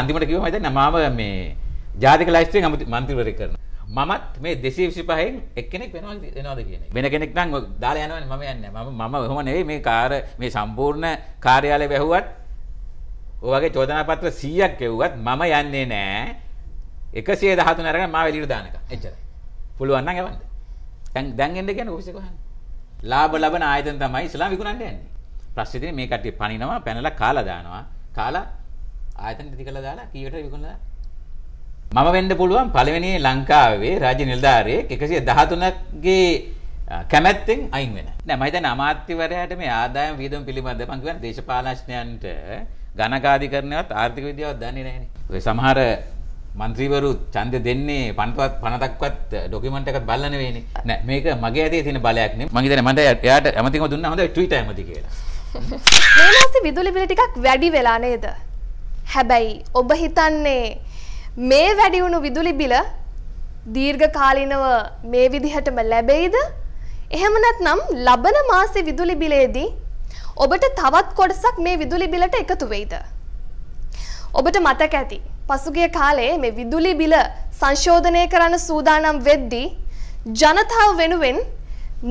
අන්තිමට කිව්ව මම දැන් මම මේ ජාතික ලයිස්ට් එකේ මන්ත්‍රීවරයෙක් කරනවා. මමත් මේ 225න් එක්කෙනෙක් වෙනවා වෙනවද කියන එක. වෙන කෙනෙක් නම් දාලා යනවනේ මම යන්නේ නැහැ. මම මම ඔහොම නෙවෙයි මේ කාර්ය මේ සම්පූර්ණ කාර්යාලය වැහුවත් ඔයගේ චෝදනා පත්‍ර 100ක් ගෙව්වත් මම යන්නේ නැහැ. 113 අරගෙන මාව එළියට දානකම්. එච්චරයි. පුළුවන් නම් යවන්න. දැන් දැන් එන්න කියන්නේ ඔෆිස් එක වහන්න. ලාභ ලබන ආයතන තමයි ඉස්ලාම් විකුණන්න යන්නේ. ප්‍රශ්නේ තියෙන්නේ මේ කට්ටිය පනිනවා, පැනලා කාලා දානවා. කාලා ආයතන ඉති කළා දාලා කීයට විකුණලා මම වෙන්න පුළුවන් පළවෙනි ලංකාවේ රාජ්‍ය නිලධාරියෙක් 113ක් ගේ කැමැත්තෙන් අයින් වෙන. නෑ මම හිතන්නේ අමාත්‍යවරයාට මේ ආදායම් වියදම් පිළිබඳව මම කියන්නේ දේශපාලනඥයන්ට ගණකාධිකරණයවත් ආර්ථික විද්‍යාවත් දන්නේ නෑනේ. ඔය සමහර മന്ത്രിවරු ඡන්ද දෙන්නේ පණතවත් පණතක්වත් ඩොකියුමන්ට් එකක් බලලා නෙවෙයිනේ. නෑ මේක මගේ ඇතේ තියෙන බලයක් නෙමෙයි. මම හිතන්නේ මන්ට එයාට ඇමතිකම දුන්නා හොඳයි ට්වීට් ඇමති කියලා. මේ මාසේ විදුලි බිල ටිකක් වැඩි වෙලා නේද? හැබැයි ඔබ හිතන්නේ මේ වැඩිවුණු විදුලි බිල දීර්ඝ කාලිනව මේ විදිහටම ලැබෙයිද? එහෙම නැත්නම් ලබන මාසේ විදුලි බිලේදී ඔබට තවත් කොටසක් මේ විදුලි බිලට එකතු වෙයිද? ඔබට මතක ඇති පසුගිය කාලේ මේ විදුලි බිල සංශෝධනය කරන්න සූදානම් වෙද්දී ජනතාව වෙනුවෙන්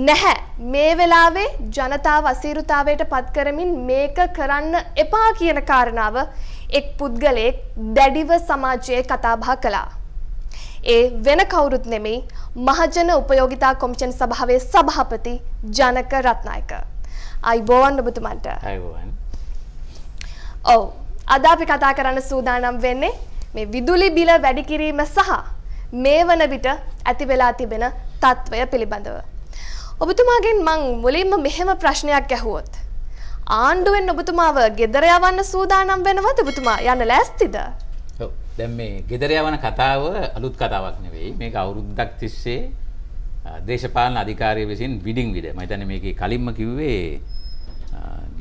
නැහැ මේ වෙලාවේ ජනතාව අසීරුතාවයට පත් කරමින් මේක කරන්න එපා කියන කාරණාව එක් පුද්ගලයෙක් දැඩිව සමාජයේ කතාබහ කළා. ඒ වෙන කවුරුත් නෙමෙයි මහජන උපයෝගිතා කොමිෂන් සභාවේ සභාපති ජනක රත්නායක. අයිබෝවන් ඔබතුමන්ට. අයිබෝවන්. ඔව්. අද අපි කතා කරන්න සූදානම් වෙන්නේ මේ විදුලි බිල වැඩි කිරීම සහ මේ වන විට ඇති වෙලා තිබෙන తත්වය පිළිබඳව. ඔබතුමාගෙන් මං මුලින්ම මෙහෙම ප්‍රශ්නයක් ඇහුවොත්. ආණ්ඩුවෙන් ඔබතුමාව ගෙදරයවන්න සූදානම් වෙනවද ඔබතුමා යන්න ලෑස්තිද? ඔව් දැන් මේ ගෙදරයවන කතාව අලුත් කතාවක් නෙවෙයි. මේක අවුරුද්දක් තිස්සේ දේශපාලන අධිකාරිය විසින් විඩින් විඩ මම හිතන්නේ මේකේ කලින්ම කිව්වේ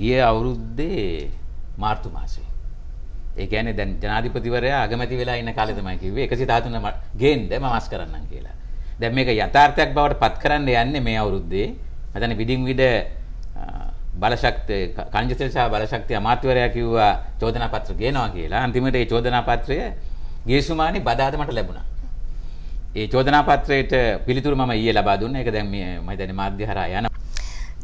ගිය අවුරුද්දේ මාර්තු මාසේ. ඒ කියන්නේ දැන් ජනාධිපතිවරයා අගමැති වෙලා ඉන්න කාලේ තමයි කිව්වේ 113 ගේන්න මම අස් කරන්නම් කියලා. දැන් මේක යථාර්ථයක් බවට පත් කරන්න යන්නේ මේ අවුරුද්දේ. මම හිතන්නේ විඩින් විඩ බලශක්තිය කංජසෙල් සහ බලශක්තිය අමාත්‍යවරයා කිව්වා චෝදනා පත්‍ර ගේනවා කියලා. අන්තිමට ඒ චෝදනා පත්‍රය ගේසුමානි බදාද මට ලැබුණා. ඒ චෝදනා පත්‍රයට පිළිතුරු මම ඊයේ ලබා දුන්නා. ඒක දැන් මේ මම දැන් මාධ්‍ය හරහා යනවා.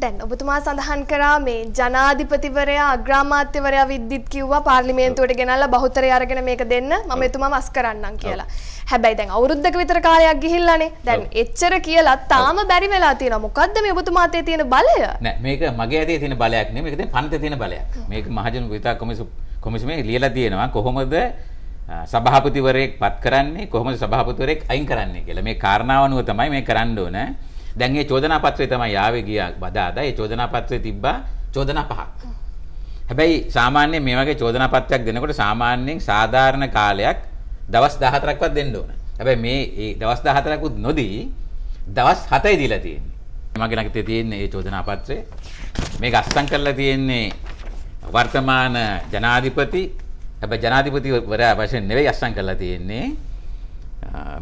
දැන් ඔබතුමා සඳහන් කරා මේ ජනාධිපතිවරයා අග්‍රාමාත්‍යවරයා විද්දිත් කිව්වා පාර්ලිමේන්තුවට ගෙනල්ලා බහුතරය අරගෙන මේක දෙන්න මම එතුමා වස් කරන්නම් කියලා. හැබැයි දැන් අවුරුද්දක විතර කාලයක් ගිහිල්ලානේ. දැන් එච්චර කියලා තාම බැරි වෙලා තියෙනවා. මොකද්ද මේ ඔබතුමා අතේ තියෙන බලය? නෑ මේක මගේ අතේ තියෙන බලයක් නෙමෙයි. මේක දැන් පන්තේ තියෙන බලයක්. මේක මහජන ගුවිතා කොමිසමේ ලියලා තියෙනවා. කොහොමද සභාපතිවරයෙක් පත් කරන්නේ? කොහොමද සභාපතිවරයෙක් අයින් කරන්නේ කියලා. මේ කාරණාව අනුව තමයි මේ කරන්න ඕනේ. දැන් මේ චෝදනා පත්‍රය තමයි ආවේ ගියා බදාදා. ඒ චෝදනා පත්‍රය තිබ්බා චෝදනා පහක්. හැබැයි සාමාන්‍යයෙන් මේ වගේ චෝදනා පත්‍රයක් දෙනකොට සාමාන්‍යයෙන් සාධාරණ කාලයක් දවස් 14ක්වත් දෙන්න ඕන. හැබැයි මේ දවස් 14කුත් නොදී දවස් 7යි දීලා තියෙන්නේ. මගේ ළඟ තියෙන්නේ මේ චෝදනා පත්‍රය. මේක අස්සම් කරලා තියෙන්නේ වර්තමාන ජනාධිපති හැබැයි ජනාධිපතිවරයා වශයෙන් නෙවෙයි අස්සම් කරලා තියෙන්නේ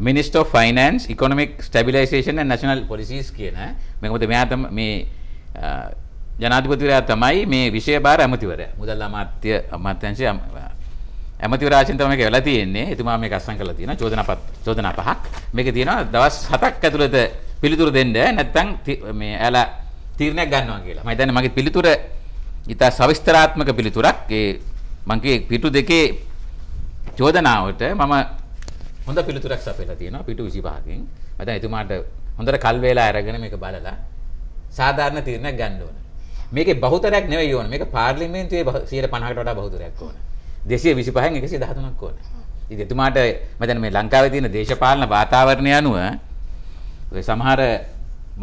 ministry of finance economic stabilisation national policies කියන මෙකොද මෙයාතම මේ uh, ජනාධිපතිවරයා තමයි මේ විෂය භාර ඇමතිවර මුදල් අමාත්‍ය අමාත්‍යංශය uh, ඇමතිවරාශෙන් තමයි මේක වෙලා තියෙන්නේ එතුමා මේක අස්සම් කරලා තියෙනවා චෝදනා පත් චෝදනා පහක් මේක තියෙනවා දවස් 7ක් ඇතුළත පිළිතුරු දෙන්න නැත්නම් මේ ඇලා තීරණයක් ගන්නවා කියලා මම හිතන්නේ මගේ පිළිතුර ඉතා සවිස්තරාත්මක පිළිතුරක් ඒ මගේ පිටු දෙකේ චෝදනාවට මම හොඳ පිළිතුරක් සපයලා තියෙනවා පිටු 25කින්. මම දැන් එතුමාට හොඳට කල් වේලා අරගෙන මේක බලලා සාධාරණ තීරණයක් ගන්න ඕන. මේකේ බහුතරයක් නෙවෙයි ඕන. මේක පාර්ලිමේන්තුවේ 150කට වඩා බහුතරයක් ඕන. 225න් 113ක් ඕන. ඉතින් එතුමාට මම දැන් මේ ලංකාවේ තියෙන දේශපාලන වාතාවරණය අනුව ඔය සමහර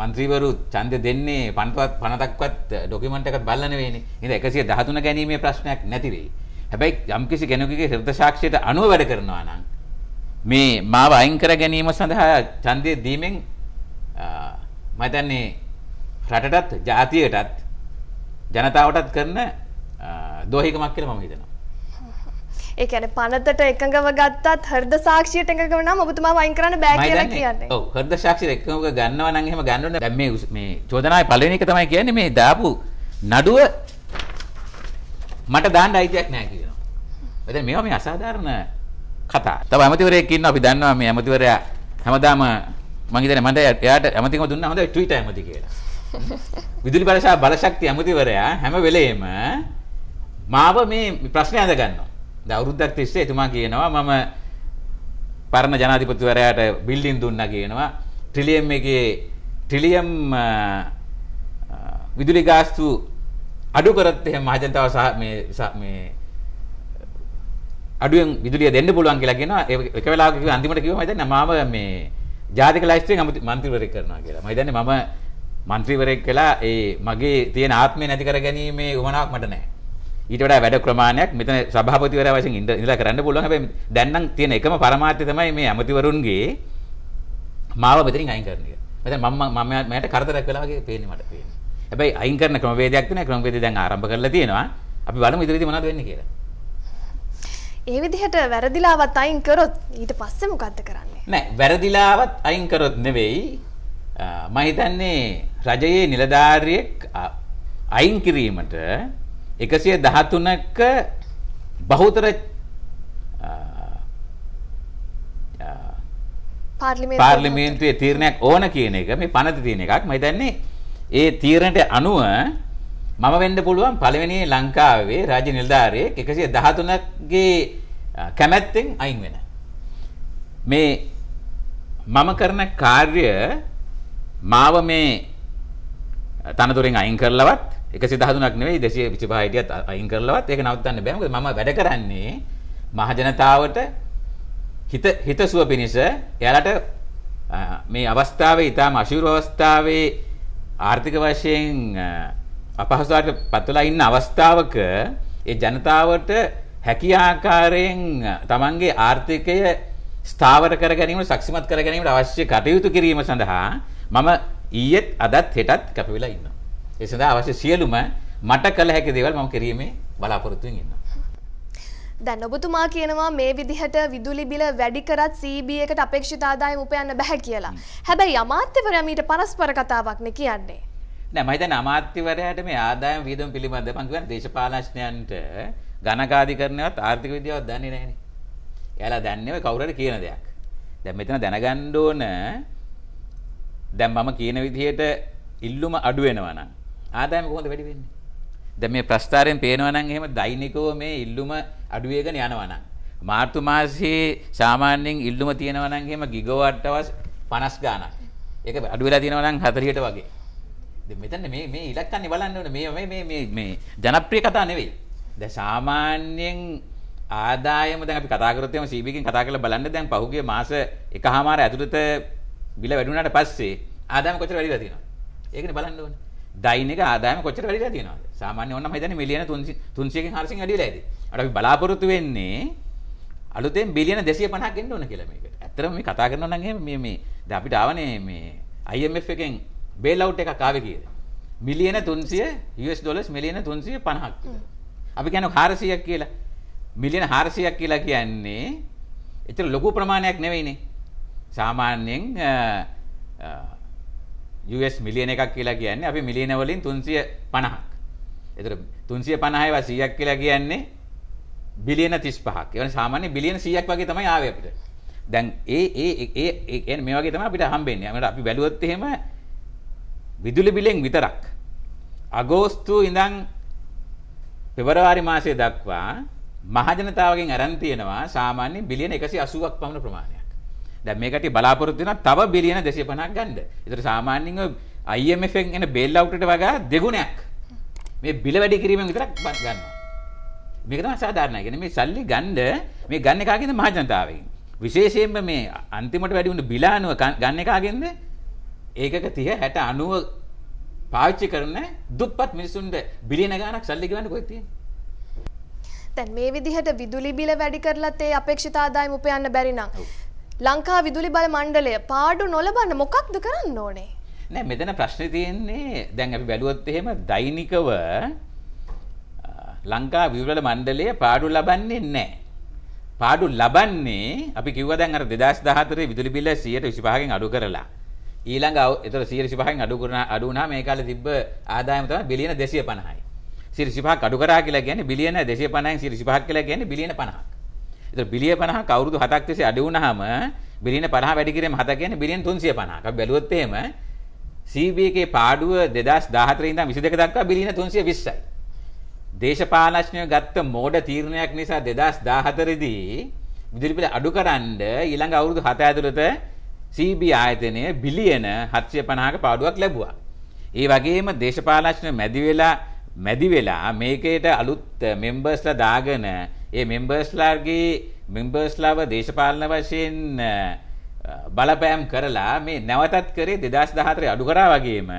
മന്ത്രിවරු ඡන්ද දෙන්නේ පණතවත් පණතක්වත් ඩොකියුමන්ට් එකක් බලලා නෙවෙයිනේ. ඉතින් 113 ගැනීමේ ප්‍රශ්නයක් නැති වෙයි. හැබැයි යම්කිසි කෙනෙකුගේ ශ්‍රද්ධ සාක්ෂියට අනුව වැඩ කරනවා නම් මේ මාව අයින් කර ගැනීම සඳහා ඡන්දය දීමෙන් මම හිතන්නේ රටටත් ජාතියටත් ජනතාවටත් කරන දෝහිකමක් කියලා මම හිතනවා. ඒ කියන්නේ පනතට එකඟව ගත්තත් හෘද සාක්ෂියට එකඟව නම් ඔබතුමාව අයින් කරන්න බෑ කියලා කියන්නේ. ඔව් හෘද සාක්ෂියට එකඟව ගන්නවා නම් එහෙම ගන්න ඕනේ. දැන් මේ මේ චෝදනාවේ පළවෙනි එක තමයි කියන්නේ මේ දාපු නඩුව මට දාන්න අයිතියක් නැහැ කියනවා. එතන මේවා මේ අසාධාරණ කතා. තව ඇමතිවරයෙක් ඉන්නවා අපි දන්නවා මේ ඇමතිවරයා හැමදාම මම හිතන්නේ මන්ට එයාට ඇමතිකම දුන්නා හොඳයි ට්වීට් ඇමති කියලා. විදුලි බලශා බලශක්ති ඇමතිවරයා හැම වෙලේම මාව මේ ප්‍රශ්නේ අඳ ගන්නවා. දැන් අවුරුද්දක් තිස්සේ එතුමා කියනවා මම පරණ ජනාධිපතිවරයාට බිල්ඩින් දුන්නා කියනවා. ට්‍රිලියම් එකේ ට්‍රිලියම් විදුලි ගාස්තු අඩු කරත් එහෙම මහජනතාව සහ මේ මේ අඩුවෙන් විදුලිය දෙන්න පුළුවන් කියලා කියනවා එක වෙලාවක කිව්වා අන්තිමට කිව්වා මම දැන් මම මේ ජාතික ලයිස්ට්‍රේ මන්ත්‍රීවරයෙක් කරනවා කියලා මම දන්නේ මම මන්ත්‍රීවරයෙක් වෙලා ඒ මගේ තියෙන ආත්මය නැති කර ගැනීමේ උවමනාවක් මට නැහැ ඊට වඩා වැඩ ප්‍රමාණයක් මෙතන සභාපතිවරයා වශයෙන් ඉඳලා කරන්න පුළුවන් හැබැයි දැන් නම් තියෙන එකම පරමාර්ථය තමයි මේ ඇමතිවරුන්ගේ මාව මෙතනින් අයින් කරන එක. මම මම මට කරදරයක් වෙලා වගේ පේන්නේ මට පේන්නේ. හැබැයි අයින් කරන ක්‍රමවේදයක් තියෙනවා ක්‍රමවේදය දැන් ආරම්භ කරලා තියෙනවා. අපි බලමු ඉදිරියේදී මොනවද වෙන්නේ කියලා. ඒ විදිහට වැරදිලාවත් අයින් කරොත් ඊට පස්සේ මොකද්ද කරන්නේ? නෑ වැරදිලාවත් අයින් කරොත් නෙවෙයි මම හිතන්නේ රජයේ නිලධාරියෙක් අයින් කිරීමට 113ක බහුතර පාර්ලිමේන්තුවේ තීරණයක් ඕන කියන එක මේ පනත තියෙන එකක් මම හිතන්නේ ඒ තීරණයට අනුව මම වෙන්න පුළුවන් පළවෙනි ලංකාවේ රාජ්‍ය නිලධාරියෙක් 113 ගේ කැමැත්තෙන් අයින් වෙන. මේ මම කරන කාර්ය මාව මේ තනතුරෙන් අයින් කරලවත් 113ක් නෙවෙයි 225 හිටියත් අයින් කරලවත් ඒක නවත්තන්න බෑ මොකද මම වැඩ කරන්නේ මහජනතාවට හිත හිතසුව පිණිස එයාලට මේ අවස්ථාවේ ඊටාම අශීර්ව අවස්ථාවේ ආර්ථික වශයෙන් අපහසුතාවට පත්වලා ඉන්න අවස්ථාවක ඒ ජනතාවට හැකි ආකාරයෙන් තමන්ගේ ආර්ථිකය ස්ථාවර කර ගැනීමට සක්සිමත් කර ගැනීමට අවශ්‍ය කටයුතු කිරීම සඳහා මම ඊයේත් අදත් හෙටත් කැප වෙලා ඉන්නවා. ඒ සඳහා අවශ්‍ය සියලුම මට කළ හැකි දේවල් මම කිරීමේ බලාපොරොත්තුෙන් ඉන්නවා. දැන් ඔබතුමා කියනවා මේ විදිහට විදුලි බිල වැඩි කරත් CB එකට අපේක්ෂිත ආදායම උපයන්න බෑ කියලා. හැබැයි අමාත්‍යවරයා මීට පරස්පර කතාවක්නේ කියන්නේ. නෑ මම හිතන්නේ අමාත්‍යවරයාට මේ ආදායම් වියදම පිළිබඳව මම කියන්නේ දේශපාලනඥයන්ට ඝනකාධිකරණයවත් ආර්ථික විද්‍යාවත් දන්නේ නෑනේ. එයාලා දන්නේ ඔය කවුරු හරි කියන දෙයක්. දැන් මෙතන දැනගන්න ඕන දැන් මම කියන විදිහට ඉල්ලුම අඩු වෙනවා නම් ආදායම කොහොමද වැඩි වෙන්නේ? දැන් මේ ප්‍රස්ථාරයෙන් පේනවා නම් එහෙම දෛනිකව මේ ඉල්ලුම අඩු වෙගෙන යනවා නම් මාර්තු මාසයේ සාමාන්‍යයෙන් ඉල්ලුම තියෙනවා නම් එහෙම ගිගවට්ටවස් 50 ගාණක්. ඒක අඩු වෙලා තියෙනවා නම් 40ට වගේ. මෙතන මේ මේ ඉලක්කන්නේ බලන්න ඕනේ මේ මේ මේ මේ ජනප්‍රිය කතා නෙවෙයි. දැන් සාමාන්‍යයෙන් ආදායම දැන් අපි කතා කරොත් එහෙම CB එකෙන් කතා කරලා බලන්න දැන් පහුගිය මාස එකහමාර ඇතුළත බිල වැඩි වුණාට පස්සේ ආදායම කොච්චර වැඩිලා තියෙනවද? ඒකනේ බලන්න ඕනේ. දෛනික ආදායම කොච්චර වැඩිලා තියෙනවද? සාමාන්‍ය ඕනනම් හිතන්නේ මිලියන 300කින් 400කින් වැඩි වෙලා ඇති. අර අපි බලාපොරොත්තු වෙන්නේ අලුතෙන් බිලියන 250ක් එන්න ඕන කියලා මේකට. ඇත්තටම මේ කතා කරනවා නම් එහෙම මේ මේ දැන් අපිට ආවනේ මේ IMF එකෙන් බේලවට් එක කාව කියද. මිලියන තුන්සිය US ඩොලස් මිලියන තුන්සිය පණහක් අපි ගැන හාරසියක් කියලා මිලියන හාරසියක් කියලා කියන්නේ එතර ලොකු ප්‍රමාණයක් නෙවෙයිනේ සාමාන්‍යයෙන් US මිලියන එකක් කියලා කියන්නේ අපි මිලියන වලින් තුන්සිය පණහක් එතර තුන්සිය පණහය වසීයක් කියලා කියන්නේ බිලියන තිස් පහක් එවන සාමාන්‍ය බිලියන සීයක් වගේ තමයි ආවේ අපිට දැන් ඒ ඒ ඒ මේ වගේ තමයි අපිට හම්බෙන්නේ අපිට අපි බැලුවොත් එහෙම විදුලි බිලෙන් විතරක් අගෝස්තු ඉඳන් පෙබරවාරි මාසය දක්වා මහජනතාවගෙන් අරන් තියෙනවා සාමාන්‍ය බිලියන 180ක් පමණ ප්‍රමාණයක්. දැන් මේකට බලාපොරොත්තු වෙනවා තව බිලියන 250ක් ගන්න. ඒතර සාමාන්‍යයෙන් ඔය IMF එකෙන් එන බේල් අවුට් එකට වඩා දෙගුණයක් මේ බිල වැඩි කිරීමෙන් විතරක් ගන්නවා. මේක තමයි සාධාරණයි. කියන්නේ මේ සල්ලි ගන්න මේ ගන්න කාගෙන්ද මහජනතාවගෙන්. විශේෂයෙන්ම මේ අන්තිමට වැඩි වුණ බිලානුව ගන්න කාගෙන්ද ඒකක තිය හැට අනුව පාච්චි කරන දුප්පත් මිනිසුන්ට බිලියන ගානක් සල්ලි ගවන්න කොහෙද තියෙන්නේ? දැන් මේ විදිහට විදුලි බිල වැඩි කරලත් ඒ අපේක්ෂිත ආදායම උපයන්න බැරි නම් ලංකා විදුලි බල මණ්ඩලය පාඩු නොලබන්න මොකක්ද කරන්න ඕනේ? නෑ මෙතන ප්‍රශ්නේ තියෙන්නේ දැන් අපි බැලුවොත් එහෙම දෛනිකව ලංකා විදුලි මණ්ඩලය පාඩු ලබන්නේ නැහැ. පාඩු ලබන්නේ අපි කිව්වා දැන් අර 2014 විදුලි බිල 125කින් අඩු කරලා. ඊළඟ එතකොට 125න් අඩු කරන අඩු වුණා මේ කාලේ තිබ්බ ආදායම තමයි බිලියන 250යි. 125ක් අඩු කරා කියලා කියන්නේ බිලියන 250න් 125ක් කියලා කියන්නේ බිලියන 50ක්. එතකොට බිලියන 50ක් අවුරුදු 7ක් තිස්සේ අඩු වුණාම බිලියන 50 වැඩි කිරීම 7 කියන්නේ බිලියන 350ක්. අපි බැලුවොත් එහෙම CB එකේ පාඩුව 2014 ඉඳන් 22 දක්වා බිලියන 320යි. දේශපාලනඥයෝ ගත්ත මෝඩ තීරණයක් නිසා 2014 දී විදුලි බිල අඩු කරන්න ඊළඟ අවුරුදු 7 ඇතුළත CB ආයතනය බිලියන 750ක පාඩුවක් ලැබුවා. ඒ වගේම දේශපාලනඥ මැදි වෙලා මැදි වෙලා මේකේට අලුත් මෙම්බර්ස්ලා දාගෙන ඒ මෙම්බර්ස්ලාගේ මෙම්බර්ස්ලාව දේශපාලන වශයෙන් බලපෑම් කරලා මේ නැවතත් කරේ 2014 අඩු කරා වගේම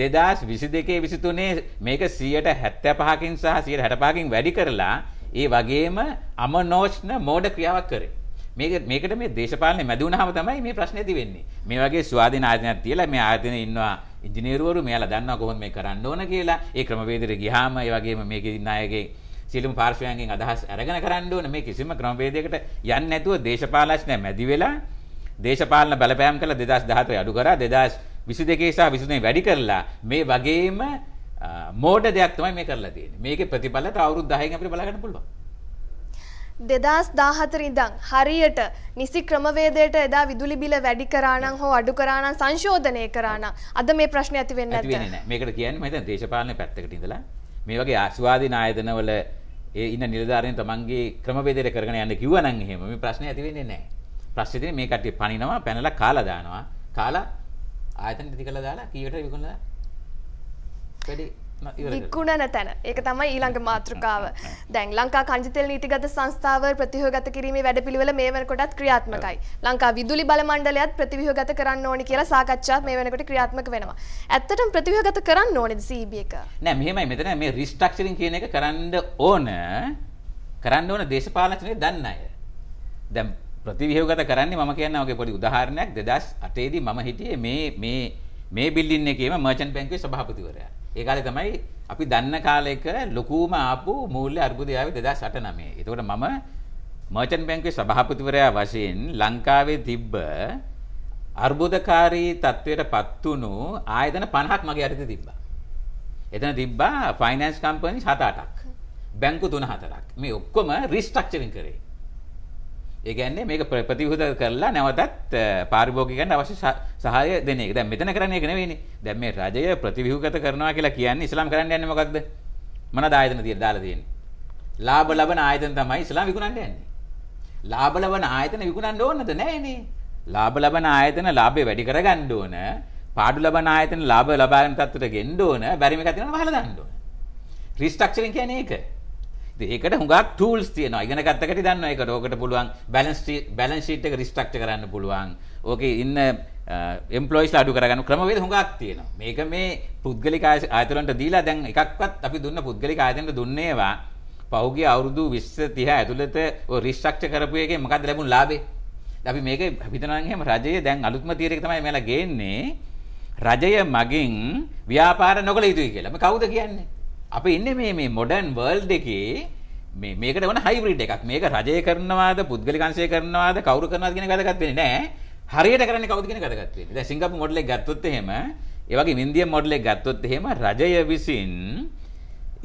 2022 23 මේක 175කින් සහ 165කින් වැඩි කරලා ඒ වගේම අමනෝෂ්ණ මෝඩ ක්‍රියාවක් කරේ. මේක මේකට මේ දේශපාලනේ මැදි වුණාම තමයි මේ ප්‍රශ්නේ ඇති වෙන්නේ. මේ වගේ ස්වාධීන ආයතනයක් තියලා මේ ආයතනේ ඉන්නවා ඉංජිනේරුවරු මෙයාලා දන්නවා කොහොමද මේ කරන්න ඕන කියලා. ඒ ක්‍රමවේදෙට ගියාම ඒ වගේම මේකේ ඉන්න අයගේ සියලුම පාර්ශ්වයන්ගෙන් අදහස් අරගෙන කරන්න ඕන. මේ කිසිම ක්‍රමවේදයකට යන්නේ නැතුව දේශපාලනඥ මැදි වෙලා දේශපාලන බලපෑම් කළ 2017 අඩු කරා 2022 සහ 23 වැඩි කරලා මේ වගේම මෝඩ දෙයක් තමයි මේ කරලා තියෙන්නේ. මේකේ ප්‍රතිඵල තව අවුරුදු 10කින් අපිට බලා ගන්න පුළුවන්. දෙදස් දාහතරින්දං හරියට නිසි ක්‍රමවේදයට එදා විදුලි බිල වැඩි කරානම් හෝ අඩු කරානම් සංශෝධනය කරාන අද මේ ප්‍රශ්න ඇති වෙන්න මේකට කියන්න මෙත දේශපාලන පැත්තකට ඉඳලා මේ වගේ ආශවාදී නායතනවල ඒ ඉන්න නිලධාරයෙන් තමන්ගේ ක්‍රමවේදයට කරගෙන යන්න කිව්වනම් එහෙම මේ ප්‍රශ්නේ ඇති වෙන්නේ නැහැ. ප්‍රශ්නේ තියෙන්නේ මේ කට්ටිය පනිනවා පැනලා කාලා දානවා. කාලා ආයතන ඉදි කළා දාලා කීයට විකුණලා වැඩි දික්කුණන තැන ඒක තමයි ඊළඟ මාතෘකාව දැන් ලංකා කංජිතෙල් නීතිගත සංස්ථාව ප්‍රතිහෝගත කිරීමේ වැඩපිළිවෙල මේ වෙනකොටත් ක්‍රියාත්මකයි. ලංකා විදුලි බල මණ්ඩලයත් ප්‍රතිවිහගත කරන්න ඕනි කියලා සාකච්ඡා මේ වෙනකොට ක්‍රියාත්මක වෙනවා. ඇත්තටම ප්‍රතිවිහගත කරන්න ඕනේද CB එක? නෑ මෙහෙමයි මෙතන මේ රිස්ට්‍රක්චරින් කියන එක කරන්න ඕන කරන්න ඕන දේශපාලනඥයෝ දන්න අය. දැන් ප්‍රතිවිහගත කරන්නේ මම කියන්න ඔගේ පොඩි උදාහරණයක් 2008 දී මම හිටියේ මේ මේ මේ බිල්ඩින් එකේම මර්චන්ට් බැංකුවේ සභාපතිවරයා. ඒකාලේ තමයි අපි දන්න කාලයක ලොකුම ආපු මූල්‍ය අර්බුදය ආවේ 2008 එතකොට මම මර්චන්ට් බැංකුවේ සභාපතිවරයා වශයෙන් ලංකාවේ තිබ්බ අර්බුදකාරී තත්වයට පත් වුණු ආයතන 50ක් මගේ අතේ තිබ්බා. එතන තිබ්බා ෆයිනෑන්ස් කම්පැනිස් 7-8ක්. බැංකු 3-4ක්. මේ ඔක්කොම රිස්ට්‍රක්චරින් කරේ. ඒ කියන්නේ මේක ප්‍රතිවිරුද්ධ කරලා නැවතත් පාරිභෝගිකයන්ට අවශ්‍ය සහාය දෙන එක. දැන් මෙතන කරන්නේ ඒක නෙවෙයිනේ. දැන් මේ රජය ප්‍රතිවිරුද්ධ කරනවා කියලා කියන්නේ ඉස්ලාම් කරන්න යන්නේ මොකක්ද? මොනවාද ආයතන තියෙන දාලා තියෙන්නේ? ලාභ ලබන ආයතන තමයි ඉස්ලාම් විකුණන්න යන්නේ. ලාභ ලබන ආයතන විකුණන්න ඕනද නැහැනේ. ලාභ ලබන ආයතන ලාභේ වැඩි කරගන්න ඕන. පාඩු ලබන ආයතන ලාභ ලබා ගන්න තත්ත්වයට ගෙන්න ඕන. බැරිම එක තියෙනවා වහලා දාන්න ඕන. රිස්ට්‍රක්චරින් කියන්නේ ඒක. ඉතින් ඒකට හුඟක් tools තියෙනවා. ඉගෙන ගත්ත කටි දන්නවා ඒකට. ඕකට පුළුවන් balance balance sheet එක restructure කරන්න පුළුවන්. ඕකේ ඉන්න එම්ප්ලොයිස්ලා අඩු කරගන්න ක්‍රමවේද හුඟක් තියෙනවා. මේක මේ පුද්ගලික ආයතනවලට දීලා දැන් එකක්වත් අපි දුන්න පුද්ගලික ආයතනට දුන්නේවා පෞගේ අවුරුදු 20 30 ඇතුළත ඔය රිස්ට්‍රක්චර් කරපු එකේ මොකද්ද ලැබුණු ලාභේ? අපි මේක හිතනවා නම් එහෙම රජයේ දැන් අලුත්ම තීරයක තමයි මෙලා ගේන්නේ රජය මගින් ව්‍යාපාර නොකළ යුතුයි කියලා. මේ කවුද කියන්නේ? අපි ඉන්නේ මේ මේ මොඩර්න් වර්ල්ඩ් එකේ මේ මේකට වන හයිබ්‍රිඩ් එකක්. මේක රජය කරනවාද, පුද්ගලිකංශය කරනවාද, කවුරු කරනවාද කියන වැදගත් වෙන්නේ නැහැ. හරියට කරන්නේ කවුද කියන වැදගත් වෙන්නේ. දැන් සිංගප්පූරු මොඩල් එක ගත්තොත් එහෙම, ඒ වගේ ඉන්දියා මොඩල් එක ගත්තොත් එහෙම රජය විසින්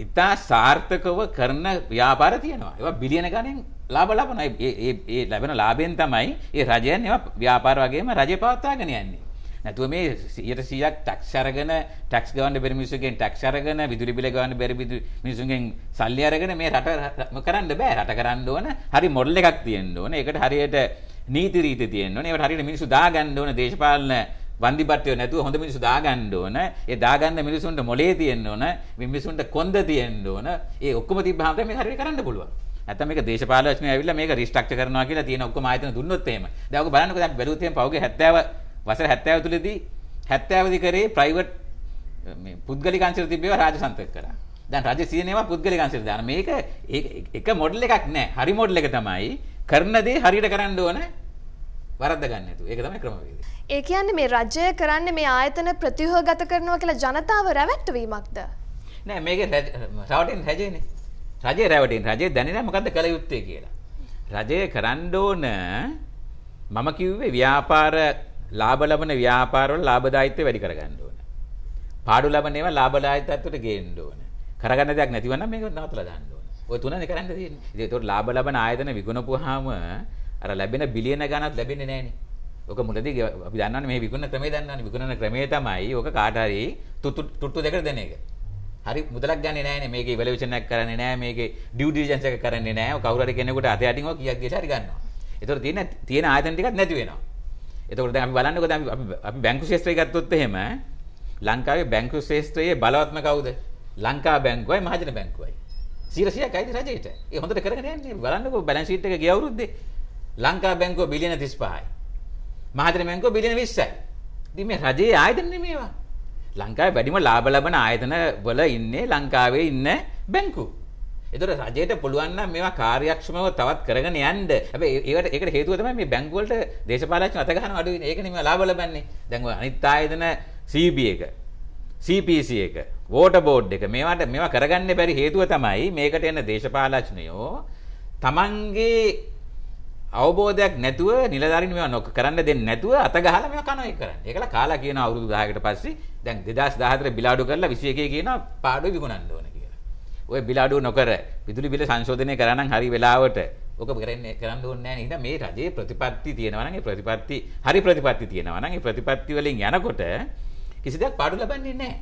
ඉතා සාර්ථකව කරන ව්‍යාපාර තියෙනවා. ඒවා බිලියන ගණන් ලාභ ලබනවා. ඒ ඒ ලැබෙන ලාභයෙන් තමයි ඒ රජයන් ඒවා ව්‍යාපාර වගේම රජය පවත්වාගෙන යන්නේ. නැතුව මේ 100ක් ටැක්ස් අරගෙන ටැක්ස් ගවන්න බැරි මිනිස්සුගෙන් ටැක්ස් අරගෙන විදුලි බිල ගවන්න බැරි මිනිස්සුගෙන් සල්ලි අරගෙන මේ රට කරන්න බෑ රට කරන්න ඕන හරි මොඩල් එකක් තියෙන්න ඕන ඒකට හරියට නීති රීති තියෙන්න ඕන ඒකට හරියට මිනිස්සු දාගන්න ඕන දේශපාලන වන්දිපත්තිය නැතුව හොඳ මිනිස්සු දාගන්න ඕන. ඒ දාගන්න මිනිසුන්ට මොලේ තියෙන්න ඕන. මිනිසුන්ට කොන්ද තියෙන්න ඕන. ඒ ඔක්කොම තිබ්බහම තමයි මේක හරියට කරන්න පුළුවන්. නැත්නම් මේක දේශපාලනඥයෝ ඇවිල්ලා මේක රිස්ට්‍රක්චර් කරනවා කියලා තියෙන ඔක්කොම ආයතන දුන්නොත් එහෙම. දැන් ඔක බලන්නකෝ දැන් බැලුවොත් එහෙම පහුගිය 70 වසර 70 තුලදී 70 දි කරේ ප්‍රයිවට් මේ පුද්ගලික අංශර තිබ්බේව රාජසන්තක කරා. දැන් රජ සීනේවා පුද්ගලික අංශර දාන මේක එක මොඩල් එකක් නෑ. හරි මොඩල් එක තමයි කරන දේ හරියට කරන්න ඕන වරද්ද ගන්න නැතුව. ඒක තමයි ක්‍රමවේදය. ඒ කියන්නේ මේ රජය කරන්නේ මේ ආයතන ප්‍රතිවහගත කරනවා කියලා ජනතාව රැවට්ටවීමක්ද? නෑ මේක රවටින් රජයනේ. රජය රැවටින් රජය දැනෙලා මොකද්ද කළ යුත්තේ කියලා. රජය කරන්න ඕන මම කිව්වේ ව්‍යාපාර ලාභ ලබන ව්‍යාපාරවල ලාභදායීත්වය වැඩි කරගන්න ඕන. පාඩු ලබන ඒවා ලාභදායීත්වයට ගේන්න ඕන. කරගන්න දෙයක් නැතිව නම් මේක නවත්තලා දාන්න ඕන. ඔය තුනනේ කරන්න තියෙන්නේ. ඉතින් ඒතකොට ලාභ ලබන ආයතන විගුණපුවාම අර ලැබෙන බිලියන ගණන් ලැබෙන්නේ නැහනේ. ඔක මුලදී අපි දන්නවනේ මේ විගුණ ක්‍රමය දන්නවනේ. විගුණන ක්‍රමය තමයි ඔක කාට හරි තුට්ටු දෙකට දෙන එක. හරි මුදලක් ගන්නේ නැහනේ. මේකේ ඉවැලුවේෂන් එකක් කරන්නේ නැහැ. මේකේ ඩියු ඩිලිජන්ස් එකක් කරන්නේ නැහැ. කවුරු හරි කෙනෙකුට අතේ අටින් ඔය කීයක් ගේලා හරි ගන්නවා. ඒතකොට තියෙන තියෙන ආයතන ටිකක් නැති වෙනවා. එතකොට දැන් අපි බලන්නකෝ දැන් අපි බැංකු ශේෂ්ත්‍රය ගත්තොත් එහෙම ලංකාවේ බැංකු ශේෂ්ත්‍රයේ බලවත්ම කවුද? ලංකා බැංකුවයි මහජන බැංකුවයි. 100%ක් අයිති රජයට. ඒ හොඳට කරගෙන යන්නේ. බලන්නකෝ බැලන්ස් ෂීට් එක ගිය අවුරුද්දේ ලංකා බැංකුව බිලියන 35යි. මහජන බැංකුව බිලියන 20යි. ඉතින් මේ රජයේ ආයතන නෙමේවා. ලංකාවේ වැඩිම ලාභ ලබන ආයතන වල ඉන්නේ ලංකාවේ ඉන්න බැංකුව. එතකොට රජයට පුළුවන් නම් මේවා කාර්යක්ෂමව තවත් කරගෙන යන්න. හැබැයි ඒකට ඒකට හේතුව තමයි මේ බැංකු වලට දේශපාලනඥ අත ගන්න අඩු වෙන. ඒකනේ මේ ලාභ ලබන්නේ. දැන් ඔය අනිත් ආයතන CB එක, CPC එක, වෝටර් බෝඩ් එක මේවට මේවා කරගන්න බැරි හේතුව තමයි මේකට එන දේශපාලනඥයෝ තමන්ගේ අවබෝධයක් නැතුව නිලධාරීන් මේවා නොක කරන්න දෙන්නේ නැතුව අත ගහලා මේවා කන එක කරන්නේ. ඒකල කාලා කියන අවුරුදු 10කට පස්සේ දැන් 2014 බිලාඩු කරලා 21 කියනවා පාඩුව විකුණන්න ඕන කියලා. ඔය බිල අඩුව නොකර විදුලි බිල සංශෝධනය කරා නම් හරි වෙලාවට ඕක කරන්නේ කරන්න ඕනේ නැහැ නේද මේ රජයේ ප්‍රතිපත්ති තියෙනවා නම් ඒ ප්‍රතිපත්ති හරි ප්‍රතිපත්ති තියෙනවා නම් ඒ ප්‍රතිපත්ති වලින් යනකොට කිසි දෙයක් පාඩු ලබන්නේ නැහැ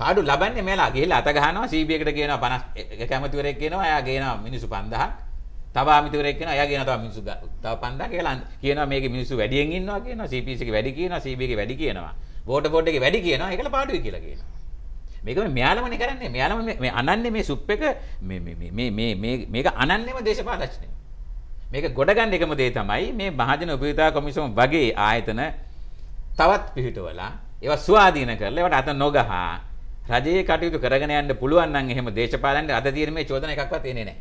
පාඩු ලබන්නේ මෙලා ගිහිල්ලා අත ගහනවා CB එකට කියනවා 50 කැමතිවරයෙක් කියනවා එයා ගේනවා මිනිස්සු 5000ක් තව අමිතවරයෙක් කියනවා එයා කියනවා තව මිනිස්සු තව 5000 කියලා කියනවා මේකේ මිනිස්සු වැඩියෙන් ඉන්නවා කියනවා CPC එක වැඩි කියනවා CB එක වැඩි කියනවා වෝටර් බෝඩ් එක වැඩි කියනවා ඒකල පාඩුයි කියලා කියනවා මේක මෙයාලමනේ කරන්නේ. මෙයාලම මේ අනන්නේ මේ සුප් එක මේ මේ මේ මේක අනන්නේම දේශපාලනය. මේක ගොඩගන්න එකම දේ තමයි මේ මහජන උපයෝගිතා කොමිසම වගේ ආයතන තවත් පිහිටවලා ඒවා ස්වාධීන කරලා ඒවට අත නොගහා රජයේ කටයුතු කරගෙන යන්න පුළුවන් නම් එහෙම දේශපාලනයේ අද තියෙන මේ චෝදන එකක්වත් එන්නේ නැහැ.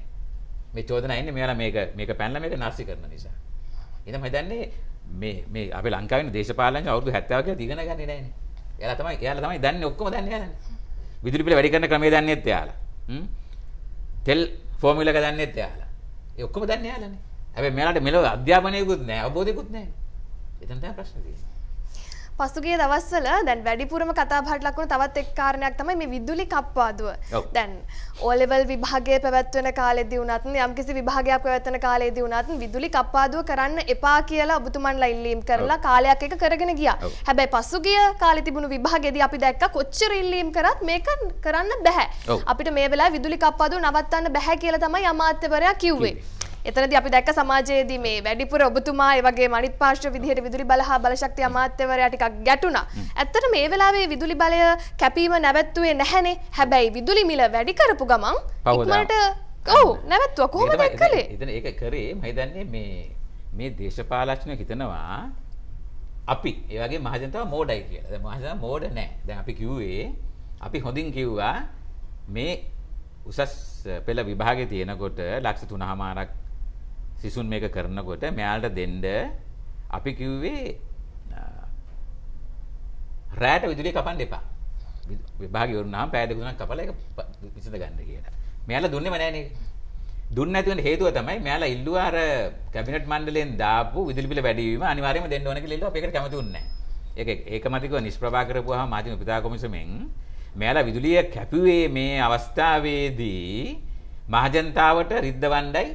මේ චෝදනා එන්නේ මෙයාලා මේක මේක පැනලා මේක නැස්ති කරන නිසා. ඉතින් මම හිතන්නේ මේ මේ අපේ ලංකාවේ දේශපාලනඥ අවුරුදු 70 කියලා දිගන ගන්නේ නැහැනේ. එයාලා තමයි එයාලා තමයි දන්නේ ඔක්කොම දන්නේ නැහැ. විදුලි බිල වැඩි කරන ක්‍රමය දන්නේත් එයාලා. හ්ම්. තෙල් ෆෝමියුලා එක දන්නේත් එයාලා. ඒ ඔක්කොම දන්නේ එයාලානේ. හැබැයි මෙයාලට මෙලව අධ්‍යාපනයකුත් නැහැ, අවබෝධයකුත් නැහැ. එතන තමයි ප්‍රශ්නේ තියෙන්නේ. පසුගේ දවස්වල දැන් වැඩිපුරම කතාබහට ලක්ුණු තවත් එක් කාරණයක් තමයි මේ විදුලි කප්පාදුව දැන් ඕලෙවල් විභාගය පැවැත්වෙන කාලෙදි වුණත් යම්කිසි විභාගයක් පැවැත්වන කාලේදී වුණත් විදුලි කප්පාදුව කරන්න එපා කියලා ඔබතුමන්ලා ඉල්ලීම් කරලා කාලයක් එක කරගෙන ගියා. හැබැයි පසුගිය කාලේ තිබුණු විභාගයේදී අපි දැක්ක කොච්චර ඉල්ලීම් කරත් මේක කරන්න බෑ. අපිට මේ වෙලාවේ විදුලි කප්පාදුව නවත්තන්න බෑ කියලා තමයි අමාත්‍යවරයා කිව්වේ. එතනදී අපි දැක්ක සමාජයේදී මේ වැඩිපුර ඔබතුමා ඒ වගේ අනිත් පාර්ශ්ව විදිහට විදුලි බල හා බලශක්ති අමාත්‍යවරයා ටිකක් ගැටුණා. ඇත්තට මේ වෙලාවේ විදුලි බලය කැපීම නැවැත්තුවේ නැහැනේ. හැබැයි විදුලි මිල වැඩි කරපු ගමන් ඉක්මනට ඔව් නැවැත්තුවා. කොහොමද ඒක කළේ? එතන ඒක කරේ මම හිතන්නේ මේ මේ දේශපාලඥයෝ හිතනවා අපි ඒවගේ මහජනතාව මෝඩයි කියලා. දැන් මහජනතාව මෝඩ නෑ. දැන් අපි කිව්වේ අපි හොඳින් කිව්වා මේ උසස් පෙළ විභාගේ තියෙනකොට ලක්ෂ 3 හමාරක් සිසුන් මේක කරනකොට මෙයාලට දෙන්න අපි කිව්වේ රෑට විදුලිය කපන්න එපා. විභාගය වුණාම පෑය දෙක තුනක් කපලා ඒක විසඳ ගන්න කියලා. මෙයාලා දුන්නේම නැහැ නේද? දුන්නේ නැති වෙන හේතුව තමයි මෙයාලා ඉල්ලුවා අර කැබිනට් මණ්ඩලයෙන් දාපු විදුලි බිල වැඩි වීම අනිවාර්යයෙන්ම දෙන්න ඕන කියලා ඉල්ලුවා. අපි ඒකට කැමති වුණේ නැහැ. ඒක ඒකමතිකව නිෂ්ප්‍රභා කරපුවාම මාධ්‍ය උපදා කොමිසමෙන් මෙයාලා විදුලිය කැපුවේ මේ අවස්ථාවේදී මහජනතාවට රිද්දවණ්ඩයි